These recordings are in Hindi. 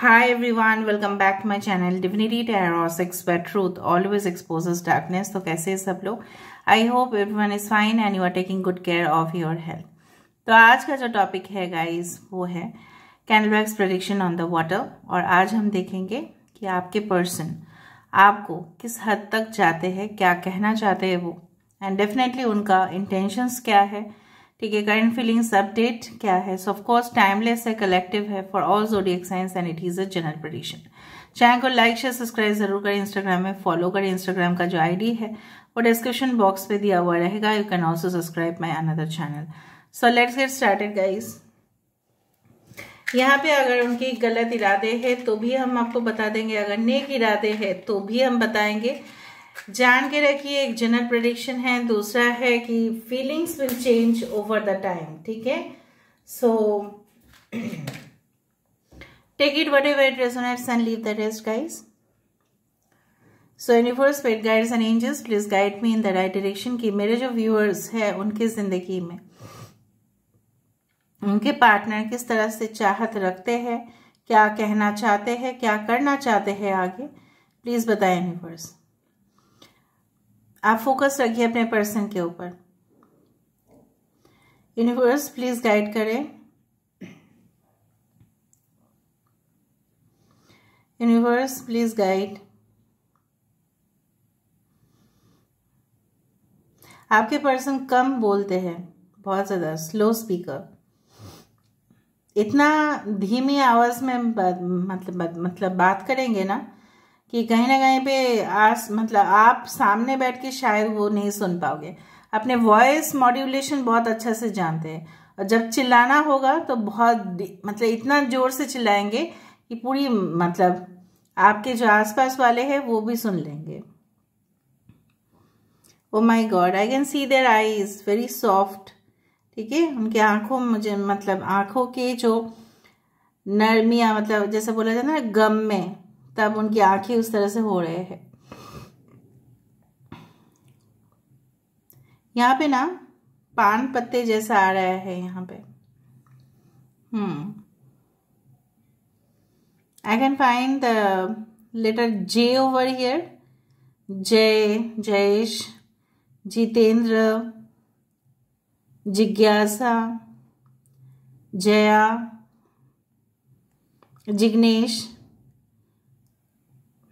Hi everyone, welcome back to my channel Divinity Tarot 6 truth always exposes darkness. तो कैसे सब लोग I hope every one is fine and you are taking good care of your health तो आज का जो टॉपिक है गाइज वो है candle wax production on the water और आज हम देखेंगे कि आपके पर्सन आपको किस हद तक जाते हैं क्या कहना चाहते हैं वो एंड डेफिनेटली उनका इंटेंशंस क्या है ठीक है करंट फीलिंग्स अपडेट क्या है सो ऑफकोर्स टाइमलेस है कलेक्टिव है for all zodiac signs and it is a general prediction channel को लाइक शेयर सब्सक्राइब जरूर करें इंस्टाग्राम में फॉलो करें इंस्टाग्राम का जो आईडी है वो डिस्क्रिप्शन बॉक्स पे दिया हुआ रहेगा you can also subscribe my another channel so let's get started guys यहाँ पे अगर उनकी गलत इरादे हैं तो भी हम आपको बता देंगे अगर नेक इरादे हैं तो भी हम बताएंगे जान के रखिए एक जनरल प्रडिक्शन है दूसरा है कि feelings will change over the time ठीक है so take it whatever it resonates and leave the rest guys so universe pet guides and angels please guide me in the right direction की मेरे जो व्यूअर्स है उनके ज़िंदगी में उनके पार्टनर किस तरह से चाहत रखते हैं क्या कहना चाहते हैं क्या करना चाहते हैं आगे प्लीज़ बताए यूनिवर्स आप फोकस रखिए अपने पर्सन के ऊपर यूनिवर्स प्लीज गाइड करें यूनिवर्स प्लीज गाइड आपके पर्सन कम बोलते हैं बहुत ज़्यादा स्लो स्पीकर इतना धीमी आवाज़ में मतलब मतलब बात करेंगे ना कि कहीं ना कहीं पे आस मतलब आप सामने बैठ के शायद वो नहीं सुन पाओगे अपने वॉइस मॉड्यूलेशन बहुत अच्छा से जानते हैं और जब चिल्लाना होगा तो बहुत मतलब इतना ज़ोर से चिल्लाएंगे कि पूरी मतलब आपके जो आसपास वाले हैं वो भी सुन लेंगे oh my god I can see their eyes very soft ठीक है उनकी आंखों मुझे मतलब आंखों के जो नरमिया मतलब जैसे बोला जाता है ना गम में तब उनकी आंखें उस तरह से हो रहे हैं यहाँ पे ना पान पत्ते जैसा आ रहा है यहाँ पे hmm I can find the letter J over here Jai Jayesh Jitendra जिज्ञासा जया जिग्नेश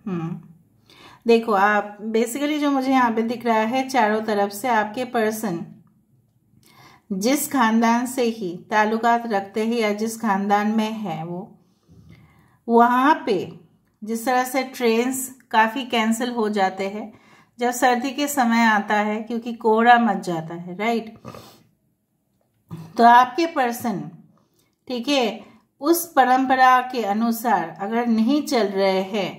हम्म। देखो आप बेसिकली जो मुझे यहाँ पे दिख रहा है चारों तरफ से आपके पर्सन जिस खानदान से ही ताल्लुकात रखते हैं या जिस खानदान में है वो वहाँ पे जिस तरह से ट्रेन्स काफ़ी कैंसिल हो जाते हैं जब सर्दी के समय आता है क्योंकि कोहरा मच जाता है राइट तो आपके पर्सन ठीक है उस परंपरा के अनुसार अगर नहीं चल रहे हैं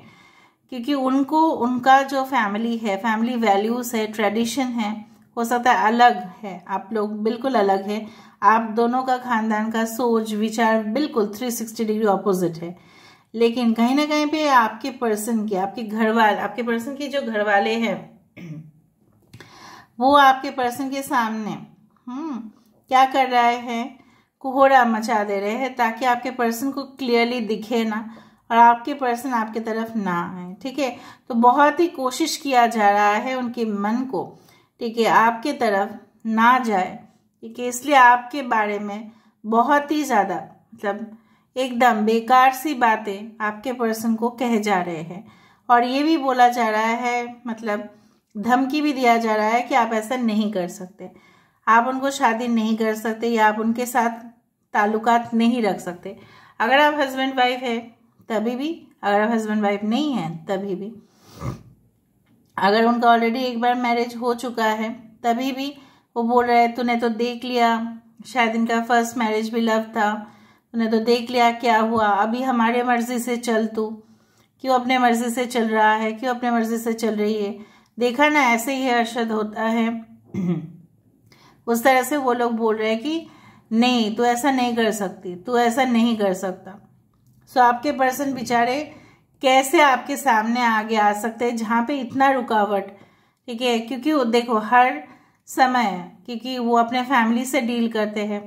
क्योंकि उनको उनका जो फैमिली है फैमिली वैल्यूज़ है ट्रेडिशन है हो सकता है अलग है आप लोग बिल्कुल अलग है आप दोनों का खानदान का सोच विचार बिल्कुल 360 डिग्री ऑपोजिट है लेकिन कहीं ना कहीं पे आपके पर्सन के आपके घर वाले आपके पर्सन के जो घर वाले हैं वो आपके पर्सन के सामने हम्म क्या कर रहे हैं कोहरा मचा दे रहे हैं ताकि आपके पर्सन को क्लियरली दिखे ना और आपके पर्सन आपके तरफ ना आए ठीक है तो बहुत ही कोशिश किया जा रहा है उनके मन को ठीक है आपके तरफ ना जाए ठीक है इसलिए आपके बारे में बहुत ही ज़्यादा मतलब एकदम बेकार सी बातें आपके पर्सन को कहे जा रहे हैं और ये भी बोला जा रहा है मतलब धमकी भी दिया जा रहा है कि आप ऐसा नहीं कर सकते आप उनको शादी नहीं कर सकते या आप उनके साथ ताल्लुकात नहीं रख सकते अगर आप हस्बैंड वाइफ है तभी भी अगर आप हस्बैंड वाइफ नहीं हैं तभी भी अगर उनका ऑलरेडी एक बार मैरिज हो चुका है तभी भी वो बोल रहे हैं तूने तो देख लिया शायद इनका फर्स्ट मैरिज भी लव था तूने तो देख लिया क्या हुआ अभी हमारे मर्जी से चल तू क्यों अपने मर्जी से चल रहा है क्यों अपने मर्जी से चल रही है देखा ना ऐसे ही अरशद होता है उस तरह से वो लोग बोल रहे हैं कि नहीं तू ऐसा नहीं कर सकती तू ऐसा नहीं कर सकता सो आपके पर्सन बेचारे कैसे आपके सामने आगे आ सकते हैं जहाँ पे इतना रुकावट ठीक है क्योंकि वो देखो हर समय क्योंकि वो अपने फैमिली से डील करते हैं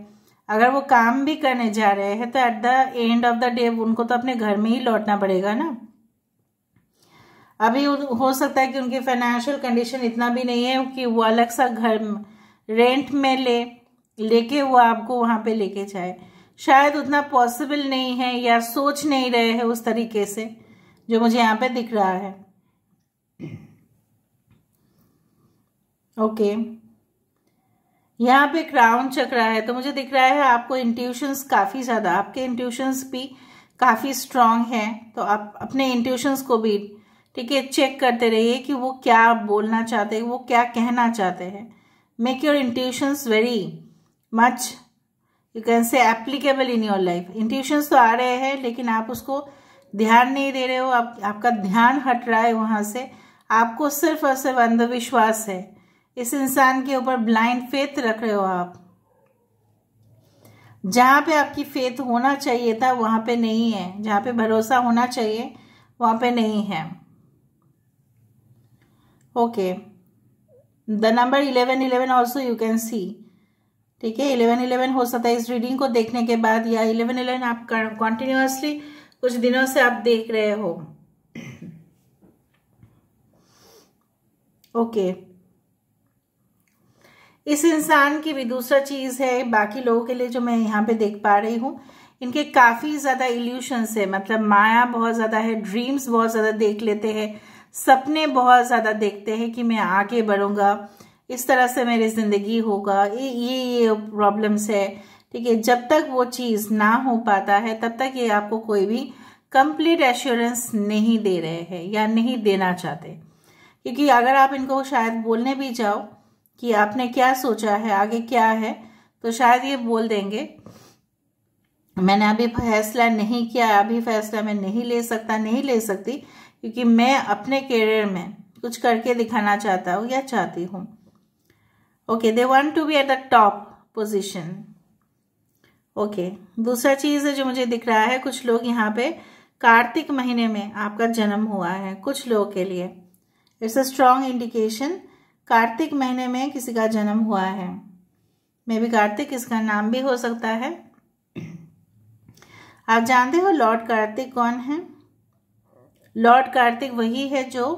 अगर वो काम भी करने जा रहे हैं तो at the end of the day उनको तो अपने घर में ही लौटना पड़ेगा ना अभी हो सकता है कि उनकी फाइनेंशियल कंडीशन इतना भी नहीं है कि वो अलग सा घर रेंट में ले लेके वो आपको वहाँ पे लेके जाए शायद उतना पॉसिबल नहीं है या सोच नहीं रहे हैं उस तरीके से जो मुझे यहाँ पे दिख रहा है ओके okay. यहाँ पे क्राउन चक्रा है तो मुझे दिख रहा है आपको इंट्यूशंस काफ़ी ज़्यादा आपके इंट्यूशंस भी काफ़ी स्ट्रांग हैं तो आप अपने इंट्यूशंस को भी ठीक है चेक करते रहिए कि वो क्या बोलना चाहते हैं वो क्या कहना चाहते हैं make your intuitions very much you can say applicable in your life intuitions तो आ रहे हैं लेकिन आप उसको ध्यान नहीं दे रहे हो आप आपका ध्यान हट रहा है वहां से आपको सिर्फ और सिर्फ अंधविश्वास है इस इंसान के ऊपर ब्लाइंड फेथ रख रहे हो आप जहां पे आपकी फेथ होना चाहिए था वहां पे नहीं है जहां पे भरोसा होना चाहिए वहां पे नहीं है okay the number eleven eleven also you can see ठीक है इलेवन इलेवन हो सकता है इस रीडिंग को देखने के बाद या इलेवन इलेवन आप कॉन्टिन्यूसली कुछ दिनों से आप देख रहे हो ओके okay. इस इंसान की भी दूसरा चीज़ है बाकी लोगों के लिए जो मैं यहाँ पे देख पा रही हूँ इनके काफ़ी ज़्यादा इल्यूशंस है मतलब माया बहुत ज़्यादा है ड्रीम्स बहुत ज़्यादा देख लेते हैं सपने बहुत ज़्यादा देखते हैं कि मैं आगे बढ़ूंगा इस तरह से मेरी ज़िंदगी होगा ये ये ये प्रॉब्लम्स है ठीक है जब तक वो चीज़ ना हो पाता है तब तक ये आपको कोई भी कंप्लीट एश्योरेंस नहीं दे रहे हैं या नहीं देना चाहते क्योंकि अगर आप इनको शायद बोलने भी जाओ कि आपने क्या सोचा है आगे क्या है तो शायद ये बोल देंगे मैंने अभी फैसला नहीं किया अभी फैसला मैं नहीं ले सकता नहीं ले सकती क्योंकि मैं अपने करियर में कुछ करके दिखाना चाहता हूँ या चाहती हूँ okay they want to be at the top position okay दूसरा चीज है जो मुझे दिख रहा है कुछ लोग यहाँ पे कार्तिक महीने में आपका जन्म हुआ है कुछ लोगों के लिए it's a strong indication Kartik महीने में किसी का जन्म हुआ है मे बी कार्तिक इसका नाम भी हो सकता है आप जानते हो लॉर्ड कार्तिक कौन है लॉर्ड कार्तिक वही है जो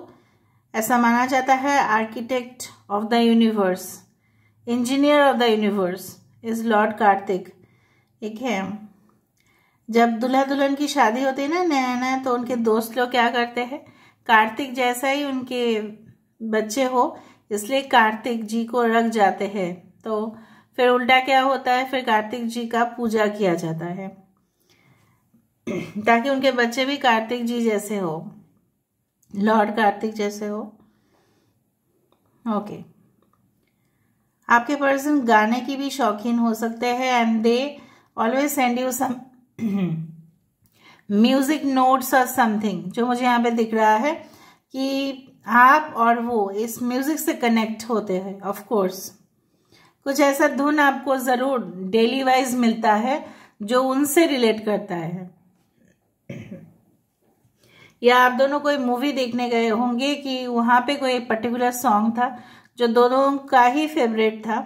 ऐसा माना जाता है architect of the universe engineer of the universe is lord Kartik ठीक है जब दुल्हा दुल्हन की शादी होती है ना नया नया तो उनके दोस्त लोग क्या करते हैं कार्तिक जैसा ही उनके बच्चे हो इसलिए कार्तिक जी को रख जाते हैं तो फिर उल्टा क्या होता है फिर कार्तिक जी का पूजा किया जाता है ताकि उनके बच्चे भी कार्तिक जी जैसे हो लॉर्ड कार्तिक जैसे हो ओके okay. आपके पर्सन गाने की भी शौकीन हो सकते हैं and they always send you some music notes और समथिंग जो मुझे यहाँ पे दिख रहा है कि आप और वो इस म्यूजिक से कनेक्ट होते हैं ऑफ कोर्स कुछ ऐसा धुन आपको जरूर डेली वाइज मिलता है जो उनसे रिलेट करता है या आप दोनों कोई मूवी देखने गए होंगे कि वहां पे कोई पर्टिकुलर सॉन्ग था जो दोनों का ही फेवरेट था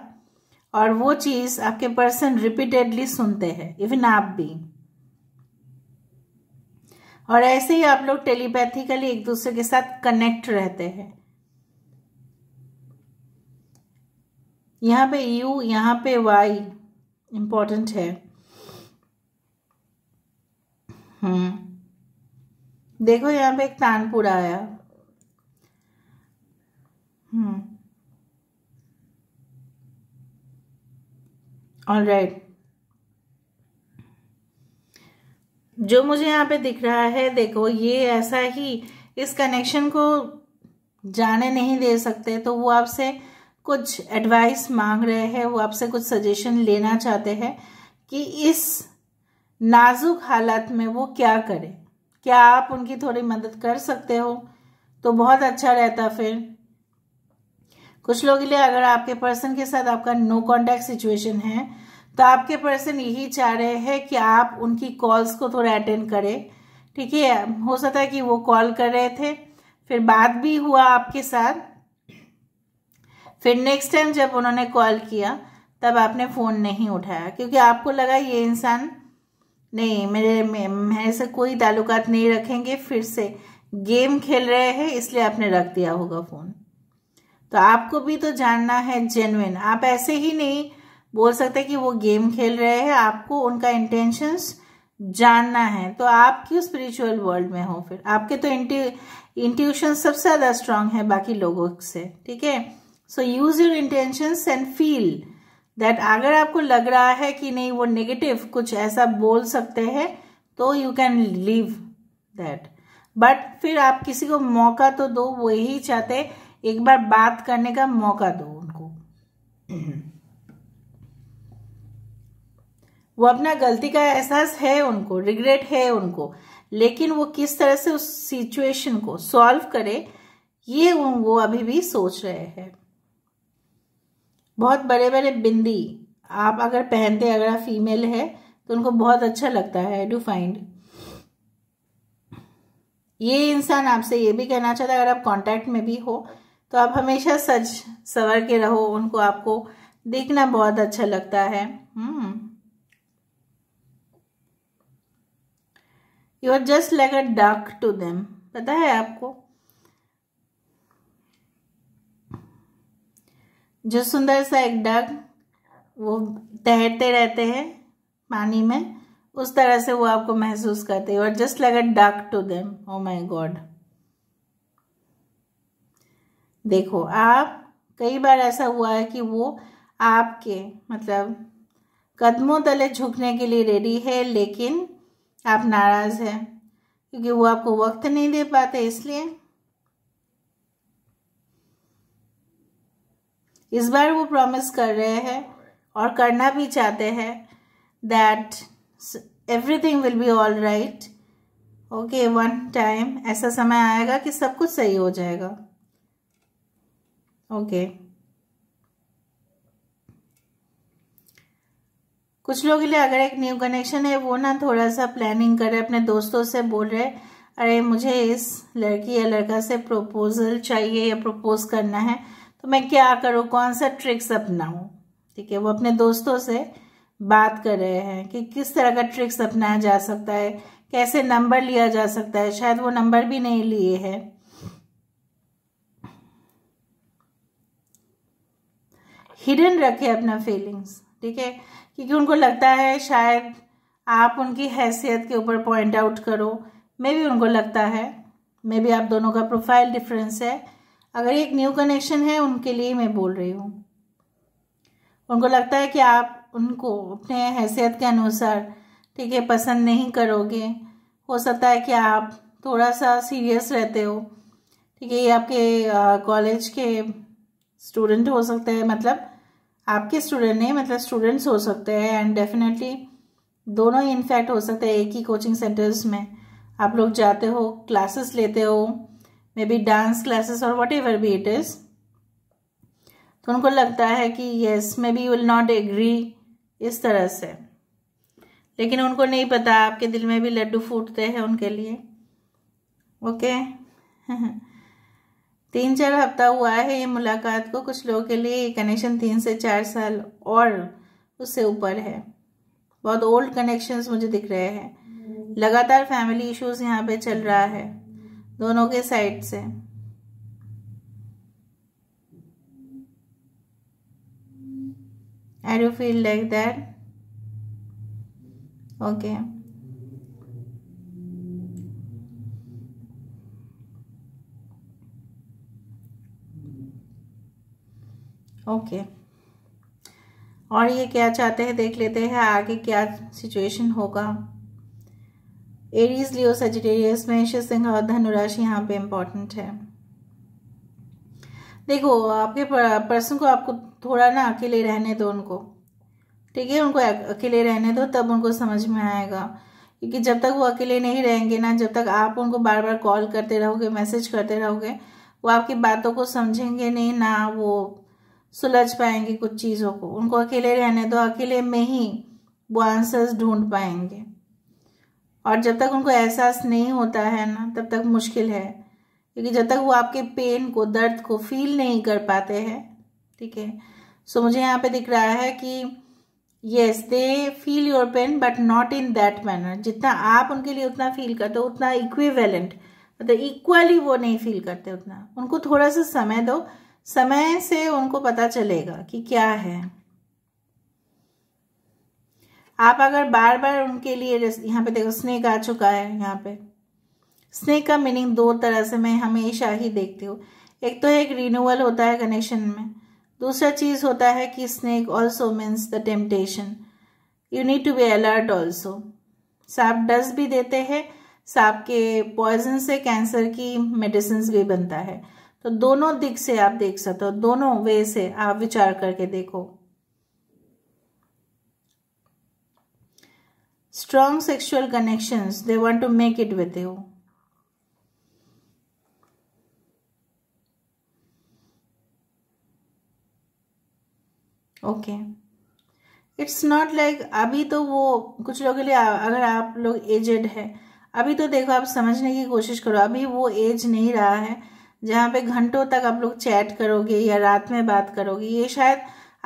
और वो चीज़ आपके पर्सन रिपीटेडली सुनते हैं इवन आप भी और ऐसे ही आप लोग टेलीपैथिकली एक दूसरे के साथ कनेक्ट रहते हैं यहाँ पे यू यहां पे वाई इंपॉर्टेंट है हम्म देखो यहाँ पे एक तानपुर आया ऑल राइट जो मुझे यहाँ पे दिख रहा है देखो ये ऐसा ही इस कनेक्शन को जाने नहीं दे सकते तो वो आपसे कुछ एडवाइस मांग रहे हैं वो आपसे कुछ सजेशन लेना चाहते हैं कि इस नाजुक हालात में वो क्या करें क्या आप उनकी थोड़ी मदद कर सकते हो तो बहुत अच्छा रहता फिर कुछ लोगों के लिए अगर आपके पर्सन के साथ आपका नो कॉन्टैक्ट सिचुएशन है तो आपके पर्सन यही चाह रहे हैं कि आप उनकी कॉल्स को थोड़ा अटेंड करें ठीक है हो सकता है कि वो कॉल कर रहे थे फिर बात भी हुआ आपके साथ फिर नेक्स्ट टाइम जब उन्होंने कॉल किया तब आपने फ़ोन नहीं उठाया क्योंकि आपको लगा ये इंसान नहीं मेरे मेरे से कोई ताल्लुकात नहीं रखेंगे फिर से गेम खेल रहे हैं इसलिए आपने रख दिया होगा फ़ोन तो आपको भी तो जानना है जेनविन आप ऐसे ही नहीं बोल सकते कि वो गेम खेल रहे हैं आपको उनका इंटेंशंस जानना है तो आप क्यों स्पिरिचुअल वर्ल्ड में हो फिर आपके तो इंट्यूशन सबसे ज़्यादा स्ट्रांग है बाकी लोगों से ठीक है so use your intentions and feel that अगर आपको लग रहा है कि नहीं वो नेगेटिव कुछ ऐसा बोल सकते हैं तो you can leave that but फिर आप किसी को मौका तो दो वही चाहते हैं एक बार बात करने का मौका दो उनको वो अपना गलती का एहसास है उनको रिग्रेट है उनको लेकिन वो किस तरह से उस सिचुएशन को सॉल्व करे ये वो अभी भी सोच रहे हैं बहुत बड़े बड़े बिंदी आप अगर पहनते अगर आप फीमेल है तो उनको बहुत अच्छा लगता है डू फाइंड ये इंसान आपसे ये भी कहना चाहता है अगर आप कांटेक्ट में भी हो तो आप हमेशा सज सवर के रहो उनको आपको देखना बहुत अच्छा लगता है you are just like a duck to them पता है आपको जो सुंदर सा एक डग वो तैरते रहते हैं पानी में उस तरह से वो आपको महसूस करते हैं और just like a duck to them oh my god देखो आप कई बार ऐसा हुआ है कि वो आपके मतलब कदमों तले झुकने के लिए रेडी है लेकिन आप नाराज़ हैं क्योंकि वो आपको वक्त नहीं दे पाते इसलिए इस बार वो प्रॉमिस कर रहे हैं और करना भी चाहते हैं that everything will be all right okay one time ऐसा समय आएगा कि सब कुछ सही हो जाएगा ओके कुछ लोगों के लिए अगर एक न्यू कनेक्शन है वो ना थोड़ा सा प्लानिंग कर रहे अपने दोस्तों से बोल रहे अरे मुझे इस लड़की या लड़का से प्रपोजल चाहिए या प्रपोज करना है तो मैं क्या करूँ कौन सा ट्रिक्स अपनाऊँ ठीक है वो अपने दोस्तों से बात कर रहे हैं कि किस तरह का ट्रिक्स अपनाया जा सकता है कैसे नंबर लिया जा सकता है शायद वो नंबर भी नहीं लिए है हिडन रखें अपना फीलिंग्स ठीक है क्योंकि उनको लगता है शायद आप उनकी हैसियत के ऊपर पॉइंट आउट करो मे भी उनको लगता है मे भी आप दोनों का प्रोफाइल डिफरेंस है अगर एक न्यू कनेक्शन है उनके लिए मैं बोल रही हूँ उनको लगता है कि आप उनको अपने हैसियत के अनुसार ठीक है पसंद नहीं करोगे हो सकता है कि आप थोड़ा सा सीरियस रहते हो ठीक है ये आपके कॉलेज के स्टूडेंट हो सकते हैं मतलब आपके स्टूडेंट नहीं मतलब स्टूडेंट्स हो सकते हैं एंड डेफिनेटली दोनों ही इनफैक्ट हो सकते हैं एक ही कोचिंग सेंटर्स में आप लोग जाते हो क्लासेस लेते हो मे बी डांस क्लासेस और वट एवर भी इट इज़ तो उनको लगता है कि yes maybe will not agree इस तरह से लेकिन उनको नहीं पता आपके दिल में भी लड्डू फूटते हैं उनके लिए ओके okay? तीन चार हफ्ता हुआ है ये मुलाकात को कुछ लोगों के लिए ये कनेक्शन तीन से चार साल और उससे ऊपर है बहुत ओल्ड कनेक्शन मुझे दिख रहे हैं लगातार फैमिली इश्यूज यहाँ पे चल रहा है दोनों के साइड से I do feel like that okay okay और ये क्या चाहते हैं देख लेते हैं आगे क्या सिचुएशन होगा एरीज लियो सजिटेरियस मेष सिंह और धनुराशि यहाँ पे इम्पोर्टेंट है देखो आपके पर्सन को आपको थोड़ा ना अकेले रहने दो उनको ठीक है उनको अकेले रहने दो तब उनको समझ में आएगा क्योंकि जब तक वो अकेले नहीं रहेंगे ना जब तक आप उनको बार बार कॉल करते रहोगे मैसेज करते रहोगे वो आपकी बातों को समझेंगे नहीं ना वो सुलझ पाएंगे कुछ चीज़ों को उनको अकेले रहने दो अकेले में ही वो आंसर्स ढूंढ पाएंगे और जब तक उनको एहसास नहीं होता है ना तब तक मुश्किल है क्योंकि जब तक वो आपके पेन को दर्द को फील नहीं कर पाते हैं ठीक है सो मुझे यहाँ पे दिख रहा है कि yes they feel your pain but not in that manner जितना आप उनके लिए उतना फील करते हो उतना इक्विवेलेंट मतलब इक्वली वो नहीं फील करते उतना उनको थोड़ा सा समय दो समय से उनको पता चलेगा कि क्या है आप अगर बार बार उनके लिए यहाँ पे देखो स्नेक आ चुका है यहाँ पे स्नेक का मीनिंग दो तरह से मैं हमेशा ही देखती हूँ एक तो एक रिन्यूअल होता है कनेक्शन में दूसरा चीज़ होता है कि snake also means the temptation you need to be alert also सांप डस्ट भी देते हैं सांप के पॉइजन से कैंसर की मेडिसिन भी बनता है तो दोनों दिख से आप देख सकते हो दोनों वे से आप विचार करके देखो strong sexual connection they want to make it with you okay it's not like अभी तो वो कुछ लोगों के लिए अगर आप लोग एजेड है अभी तो देखो आप समझने की कोशिश करो अभी वो एज नहीं रहा है जहाँ पे घंटों तक आप लोग चैट करोगे या रात में बात करोगे ये शायद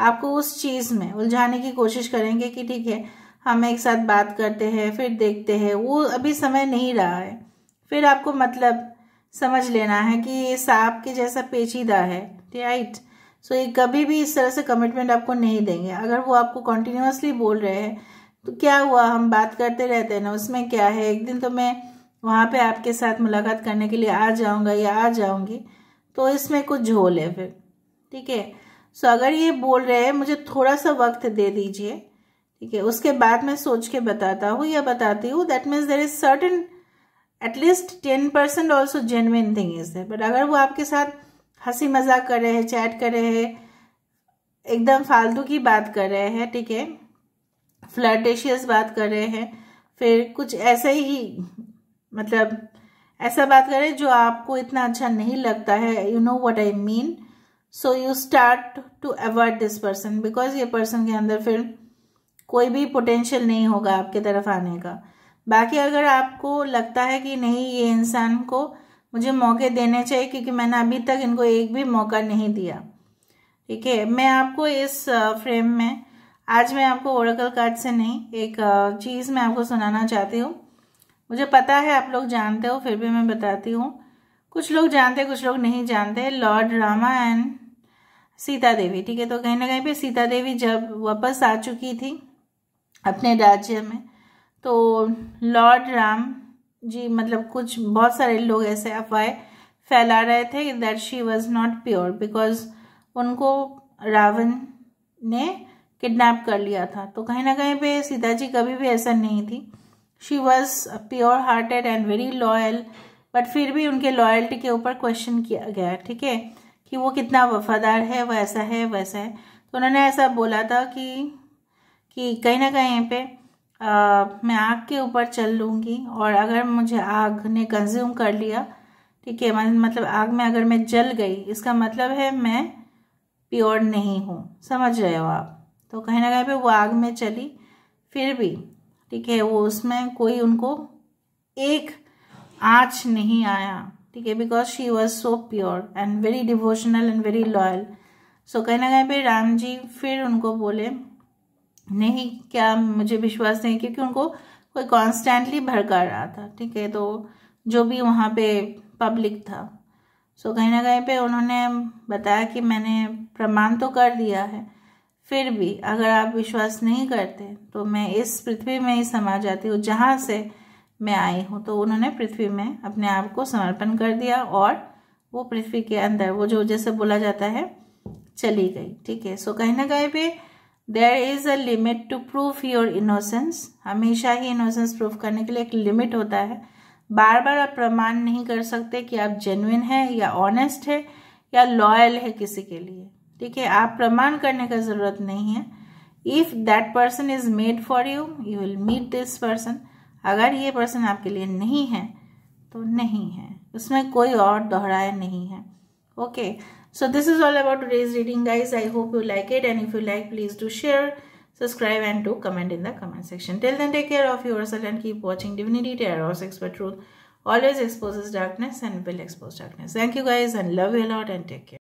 आपको उस चीज़ में उलझाने की कोशिश करेंगे कि ठीक है हम एक साथ बात करते हैं फिर देखते हैं वो अभी समय नहीं रहा है फिर आपको मतलब समझ लेना है कि ये सांप के जैसा पेचीदा है राइट सो ये कभी भी इस तरह से कमिटमेंट आपको नहीं देंगे अगर वो आपको कंटिन्यूसली बोल रहे हैं तो क्या हुआ हम बात करते रहते हैं ना उसमें क्या है एक दिन तो मैं वहाँ पे आपके साथ मुलाकात करने के लिए आ जाऊँगा या आ जाऊँगी तो इसमें कुछ झोल है फिर ठीक है सो अगर ये बोल रहे हैं मुझे थोड़ा सा वक्त दे दीजिए ठीक है उसके बाद मैं सोच के बताता हूँ या बताती हूँ that means there is certain at least ten percent also genuine thing is है बट अगर वो आपके साथ हंसी मजाक कर रहे हैं चैट कर रहे हैं एकदम फालतू की बात कर रहे हैं ठीक है फ्लर्टेशियस बात कर रहे हैं फिर कुछ ऐसे ही मतलब ऐसा बात करें जो आपको इतना अच्छा नहीं लगता है you know what I mean so you start to avoid this person because ये पर्सन के अंदर फिर कोई भी पोटेंशियल नहीं होगा आपके तरफ आने का बाकी अगर आपको लगता है कि नहीं ये इंसान को मुझे मौके देने चाहिए क्योंकि मैंने अभी तक इनको एक भी मौका नहीं दिया ठीक है मैं आपको इस फ्रेम में आज मैं आपको ओरकल कार्ड से नहीं एक चीज़ मैं आपको सुनाना चाहती हूँ मुझे पता है आप लोग जानते हो फिर भी मैं बताती हूँ कुछ लोग जानते कुछ लोग नहीं जानते लॉर्ड रामा एंड सीता देवी ठीक है तो कहीं ना कहीं पे सीता देवी जब वापस आ चुकी थी अपने राज्य में तो लॉर्ड राम जी मतलब कुछ बहुत सारे लोग ऐसे अफवाह फैला रहे थे that she was not pure because उनको रावण ने किडनैप कर लिया था तो कहीं ना कहीं पे सीता जी कभी भी ऐसा नहीं थी she was pure hearted and very loyal but फिर भी उनके लॉयल्टी के ऊपर क्वेश्चन किया गया ठीक है कि वो कितना वफादार है वैसा है वैसा है तो उन्होंने ऐसा बोला था कि कि कहीं ना कहीं पे आ, मैं आग के ऊपर चल लूँगी और अगर मुझे आग ने कंज्यूम कर लिया ठीक है मतलब आग में अगर मैं जल गई इसका मतलब है मैं प्योर नहीं हूँ समझ रहे हो आप तो कहीं ना कहीं पे वो आग में चली फिर भी ठीक है वो उसमें कोई उनको एक आँच नहीं आया ठीक है because she was so pure and very devotional and very loyal so कहीं ना कहीं पर राम जी फिर उनको बोले नहीं क्या मुझे विश्वास नहीं क्योंकि उनको कोई कॉन्स्टेंटली भड़का रहा था ठीक है तो जो भी वहाँ पे पब्लिक था सो कहीं ना कहीं पे उन्होंने बताया कि मैंने प्रमाण तो कर दिया है फिर भी अगर आप विश्वास नहीं करते तो मैं इस पृथ्वी में ही समा जाती हूँ जहाँ से मैं आई हूँ तो उन्होंने पृथ्वी में अपने आप को समर्पण कर दिया और वो पृथ्वी के अंदर वो जो जैसे बोला जाता है चली गई ठीक है सो कहीं ना कहीं भी there is a limit to proof your innocence हमेशा ही इनोसेंस प्रूफ करने के लिए एक लिमिट होता है बार बार आप प्रमाण नहीं कर सकते कि आप जेन्यन है या ऑनेस्ट है या लॉयल है किसी के लिए ठीक है आप प्रमाण करने का जरूरत नहीं है if that person is made for you you will meet this person अगर ये पर्सन आपके लिए नहीं है तो नहीं है उसमें कोई और दोहराया नहीं है okay so this is all about today's reading guys I hope you like it and if you like please do share subscribe and do comment in the comment section. Till then, take care of yourself and keep watching Divinity Terrors Expert Truth. Always exposes darkness and will expose darkness. Thank you guys and love you a lot and take care.